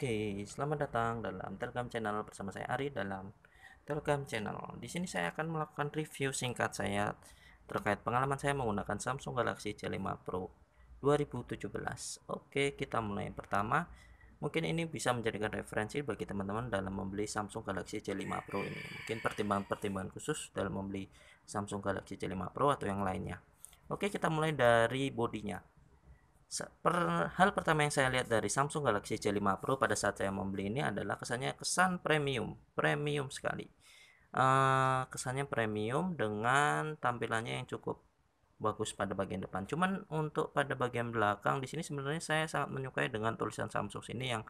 Oke, selamat datang dalam Telegram channel bersama saya Ari dalam Telegram channel. Di sini saya akan melakukan review singkat saya terkait pengalaman saya menggunakan Samsung Galaxy J5 Pro 2017. Oke, kita mulai pertama. Mungkin ini bisa menjadikan referensi bagi teman-teman dalam membeli Samsung Galaxy J5 Pro ini. Mungkin pertimbangan-pertimbangan khusus dalam membeli Samsung Galaxy J5 Pro atau yang lainnya. Oke, kita mulai dari bodinya hal pertama yang saya lihat dari Samsung Galaxy J5 Pro pada saat saya membeli ini adalah kesannya kesan premium, premium sekali. Uh, kesannya premium dengan tampilannya yang cukup bagus pada bagian depan. Cuman untuk pada bagian belakang di sini sebenarnya saya sangat menyukai dengan tulisan Samsung ini yang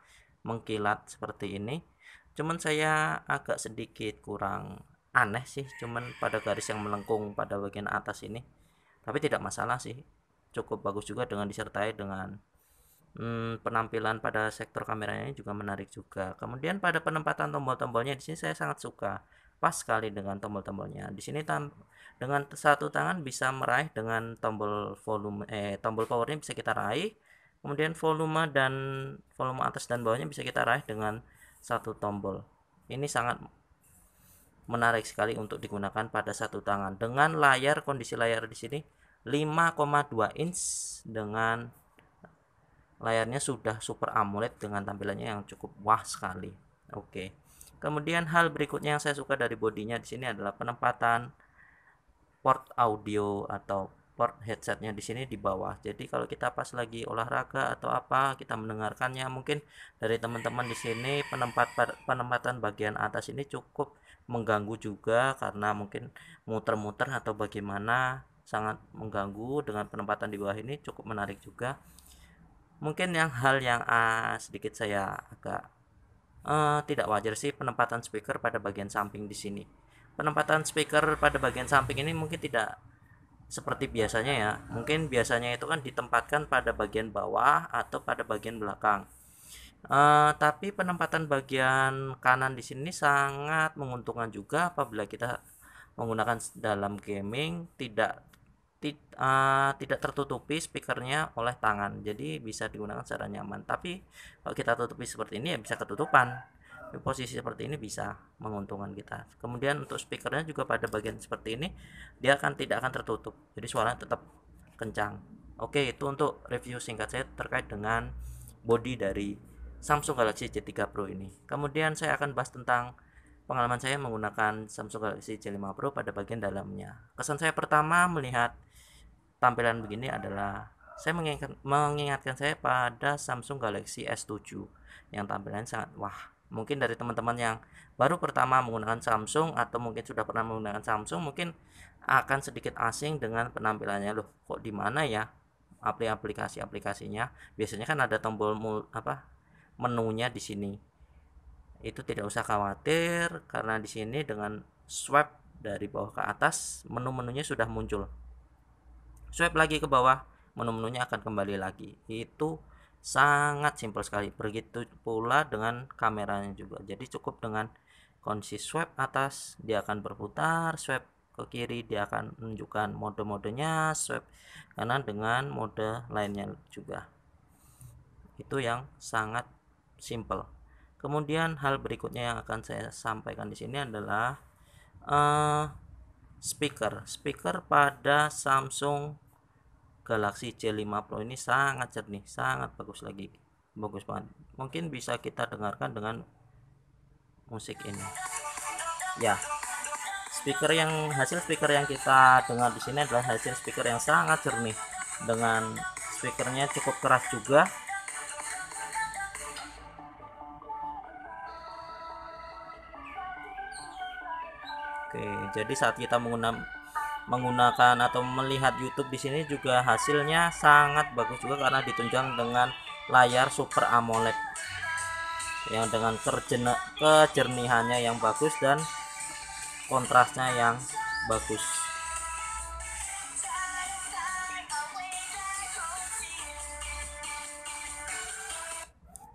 mengkilat seperti ini. Cuman saya agak sedikit kurang aneh sih, cuman pada garis yang melengkung pada bagian atas ini. Tapi tidak masalah sih cukup bagus juga dengan disertai dengan hmm, penampilan pada sektor kameranya juga menarik juga. Kemudian pada penempatan tombol-tombolnya di sini saya sangat suka. Pas sekali dengan tombol-tombolnya. Di sini dengan satu tangan bisa meraih dengan tombol volume eh tombol powernya bisa kita raih. Kemudian volume dan volume atas dan bawahnya bisa kita raih dengan satu tombol. Ini sangat menarik sekali untuk digunakan pada satu tangan dengan layar kondisi layar di sini 5,2 inch dengan layarnya sudah Super AMOLED dengan tampilannya yang cukup wah sekali. Oke. Kemudian hal berikutnya yang saya suka dari bodinya di sini adalah penempatan port audio atau port headsetnya di sini di bawah. Jadi kalau kita pas lagi olahraga atau apa kita mendengarkannya mungkin dari teman-teman di sini penempat penempatan bagian atas ini cukup mengganggu juga karena mungkin muter-muter atau bagaimana sangat mengganggu dengan penempatan di bawah ini cukup menarik juga mungkin yang hal yang uh, sedikit saya agak uh, tidak wajar sih penempatan speaker pada bagian samping di sini penempatan speaker pada bagian samping ini mungkin tidak seperti biasanya ya mungkin biasanya itu kan ditempatkan pada bagian bawah atau pada bagian belakang Uh, tapi penempatan bagian kanan di sini sangat menguntungkan juga apabila kita menggunakan dalam gaming tidak Ah, tidak tertutupi speakernya oleh tangan jadi bisa digunakan secara nyaman tapi kalau kita tutupi seperti ini ya bisa ketutupan di posisi seperti ini bisa menguntungkan kita kemudian untuk speakernya juga pada bagian seperti ini dia akan tidak akan tertutup jadi suaranya tetap kencang oke itu untuk review singkat saya terkait dengan body dari Samsung Galaxy J3 Pro ini kemudian saya akan bahas tentang pengalaman saya menggunakan Samsung Galaxy J5 Pro pada bagian dalamnya kesan saya pertama melihat tampilan begini adalah saya mengingatkan, mengingatkan saya pada Samsung Galaxy S7 yang tampilan sangat wah. Mungkin dari teman-teman yang baru pertama menggunakan Samsung atau mungkin sudah pernah menggunakan Samsung mungkin akan sedikit asing dengan penampilannya loh. Kok di mana ya aplikasi-aplikasinya? Biasanya kan ada tombol mul, apa menunya di sini. Itu tidak usah khawatir karena di sini dengan swipe dari bawah ke atas menu-menunya sudah muncul swipe lagi ke bawah menu-menunya akan kembali lagi itu sangat simpel sekali begitu pula dengan kameranya juga jadi cukup dengan kunci swipe atas dia akan berputar swipe ke kiri dia akan menunjukkan mode-modenya swipe kanan dengan mode lainnya juga itu yang sangat simple kemudian hal berikutnya yang akan saya sampaikan di sini adalah uh, speaker speaker pada Samsung Galaxy J5 Pro ini sangat jernih sangat bagus lagi bagus banget mungkin bisa kita dengarkan dengan musik ini ya speaker yang hasil speaker yang kita dengar di sini adalah hasil speaker yang sangat jernih dengan speakernya cukup keras juga Oke, jadi saat kita menggunakan menggunakan atau melihat YouTube di sini juga hasilnya sangat bagus juga karena ditunjang dengan layar Super AMOLED yang dengan kerjena, kejernihannya yang bagus dan kontrasnya yang bagus.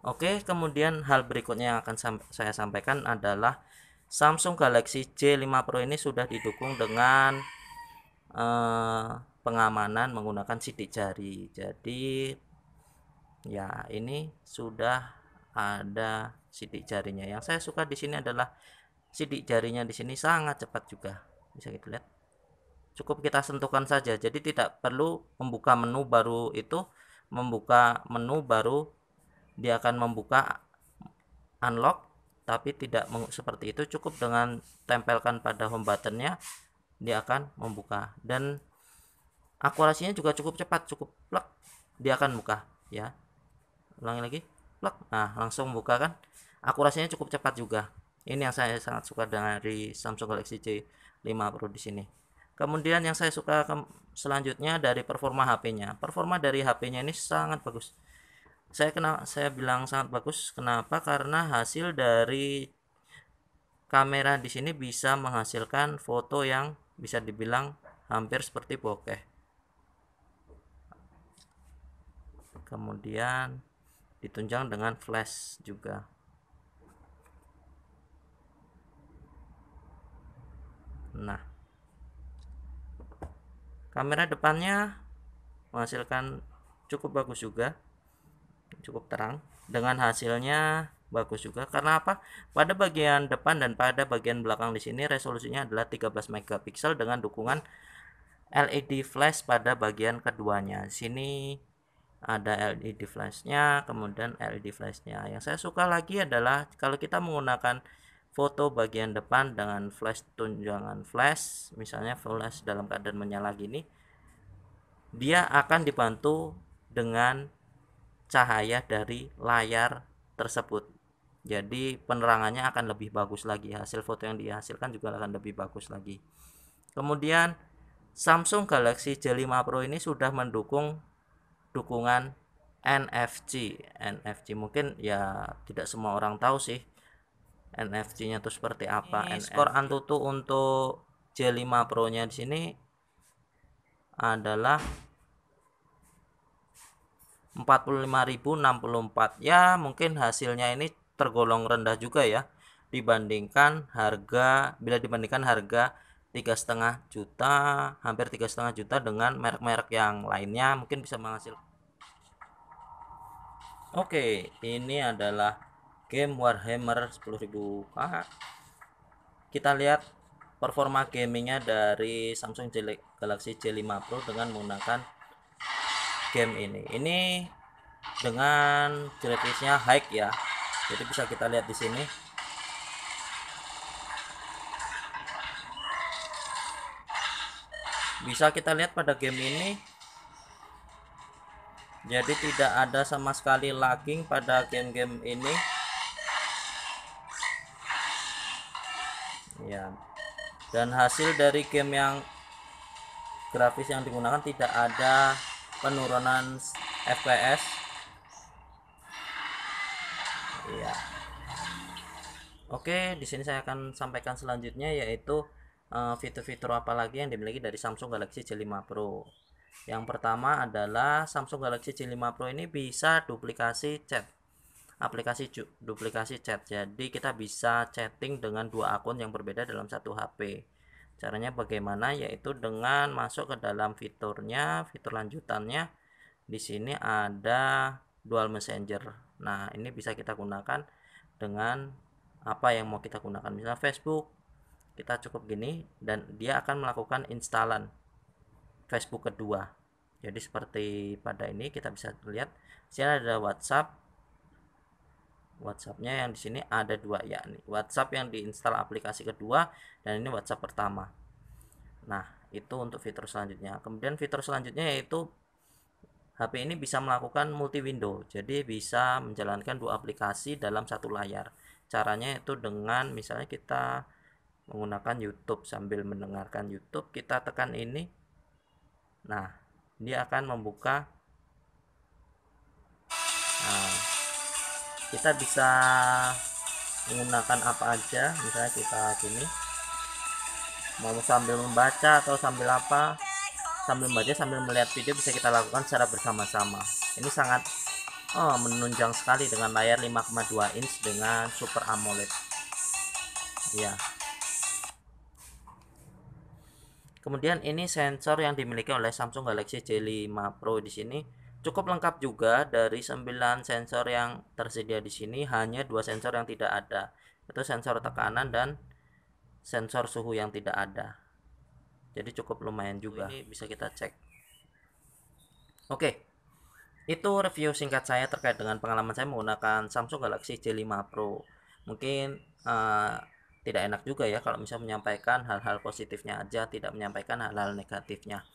Oke, kemudian hal berikutnya yang akan saya sampaikan adalah Samsung Galaxy J5 Pro ini sudah didukung dengan eh, pengamanan menggunakan sidik jari. Jadi ya ini sudah ada sidik jarinya. Yang saya suka di sini adalah sidik jarinya di sini sangat cepat juga. Bisa kita lihat. Cukup kita sentuhkan saja. Jadi tidak perlu membuka menu baru itu membuka menu baru dia akan membuka unlock tapi tidak seperti itu cukup dengan tempelkan pada home buttonnya dia akan membuka dan akurasinya juga cukup cepat cukup plak dia akan buka ya ulangi lagi plak nah langsung buka kan akurasinya cukup cepat juga ini yang saya sangat suka dengan dari Samsung Galaxy J5 Pro di sini kemudian yang saya suka selanjutnya dari performa HP-nya performa dari HP-nya ini sangat bagus saya kena saya bilang sangat bagus kenapa karena hasil dari kamera di sini bisa menghasilkan foto yang bisa dibilang hampir seperti bokeh kemudian ditunjang dengan flash juga nah kamera depannya menghasilkan cukup bagus juga cukup terang dengan hasilnya bagus juga karena apa pada bagian depan dan pada bagian belakang di sini resolusinya adalah 13 megapiksel dengan dukungan LED flash pada bagian keduanya sini ada LED flashnya kemudian LED flashnya yang saya suka lagi adalah kalau kita menggunakan foto bagian depan dengan flash tunjangan flash misalnya flash dalam keadaan menyala gini dia akan dibantu dengan cahaya dari layar tersebut jadi penerangannya akan lebih bagus lagi hasil foto yang dihasilkan juga akan lebih bagus lagi kemudian Samsung Galaxy J5 Pro ini sudah mendukung dukungan NFC NFC mungkin ya tidak semua orang tahu sih NFC-nya itu seperti apa ini skor Antutu untuk J5 Pro nya di sini adalah 45.064 ya mungkin hasilnya ini tergolong rendah juga ya dibandingkan harga bila dibandingkan harga tiga setengah juta hampir tiga setengah juta dengan merek-merek yang lainnya mungkin bisa menghasil Oke ini adalah game Warhammer 10.000 k ah, kita lihat performa gamingnya dari Samsung Galaxy J5 Pro dengan menggunakan game ini ini dengan grafisnya high ya jadi bisa kita lihat di sini bisa kita lihat pada game ini jadi tidak ada sama sekali lagging pada game-game ini ya dan hasil dari game yang grafis yang digunakan tidak ada penurunan FPS iya oke di sini saya akan sampaikan selanjutnya yaitu eh, fitur-fitur uh, apa lagi yang dimiliki dari Samsung Galaxy J5 Pro yang pertama adalah Samsung Galaxy J5 Pro ini bisa duplikasi chat aplikasi duplikasi chat jadi kita bisa chatting dengan dua akun yang berbeda dalam satu HP caranya bagaimana yaitu dengan masuk ke dalam fiturnya fitur lanjutannya di sini ada dual messenger nah ini bisa kita gunakan dengan apa yang mau kita gunakan misalnya Facebook kita cukup gini dan dia akan melakukan instalan Facebook kedua jadi seperti pada ini kita bisa lihat sini ada WhatsApp WhatsAppnya yang di sini ada dua yakni WhatsApp yang diinstal aplikasi kedua dan ini WhatsApp pertama. Nah itu untuk fitur selanjutnya. Kemudian fitur selanjutnya yaitu HP ini bisa melakukan multi window, jadi bisa menjalankan dua aplikasi dalam satu layar. Caranya itu dengan misalnya kita menggunakan YouTube sambil mendengarkan YouTube, kita tekan ini. Nah, dia akan membuka kita bisa menggunakan apa aja misalnya kita gini mau sambil membaca atau sambil apa sambil membaca sambil melihat video bisa kita lakukan secara bersama-sama ini sangat oh, menunjang sekali dengan layar 5,2 inch dengan super AMOLED ya kemudian ini sensor yang dimiliki oleh Samsung Galaxy J5 Pro di sini Cukup lengkap juga dari 9 sensor yang tersedia di sini hanya dua sensor yang tidak ada. Itu sensor tekanan dan sensor suhu yang tidak ada. Jadi cukup lumayan juga. Ini bisa kita cek. Oke. Itu review singkat saya terkait dengan pengalaman saya menggunakan Samsung Galaxy J5 Pro. Mungkin uh, tidak enak juga ya kalau misalnya menyampaikan hal-hal positifnya aja, tidak menyampaikan hal-hal negatifnya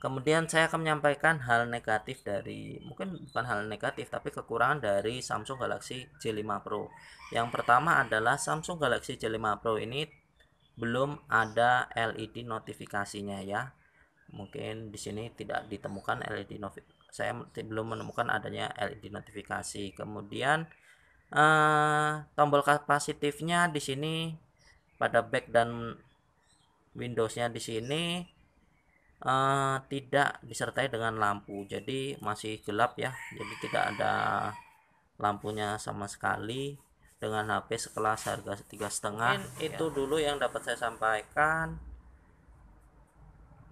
kemudian saya akan menyampaikan hal negatif dari mungkin bukan hal negatif tapi kekurangan dari Samsung Galaxy J5 Pro yang pertama adalah Samsung Galaxy J5 Pro ini belum ada LED notifikasinya ya mungkin di sini tidak ditemukan LED notifikasi saya belum menemukan adanya LED notifikasi kemudian eh, tombol kapasitifnya di sini pada back dan Windowsnya di sini Eh, tidak disertai dengan lampu jadi masih gelap ya jadi tidak ada lampunya sama sekali dengan HP sekelas harga tiga setengah iya. itu ya. dulu yang dapat saya sampaikan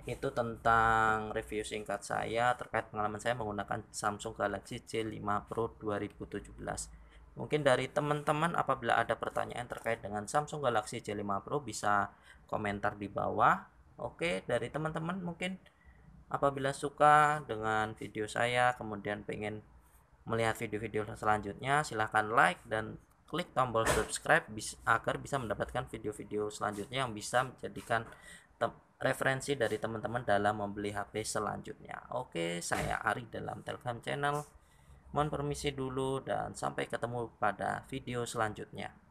itu tentang review singkat saya terkait pengalaman saya menggunakan Samsung Galaxy J5 Pro 2017 mungkin dari teman-teman apabila ada pertanyaan terkait dengan Samsung Galaxy J5 Pro bisa komentar di bawah Oke, dari teman-teman mungkin apabila suka dengan video saya, kemudian pengen melihat video-video selanjutnya, silahkan like dan klik tombol subscribe agar bisa mendapatkan video-video selanjutnya yang bisa menjadikan referensi dari teman-teman dalam membeli HP selanjutnya. Oke, saya Ari dalam Telegram channel. Mohon permisi dulu dan sampai ketemu pada video selanjutnya.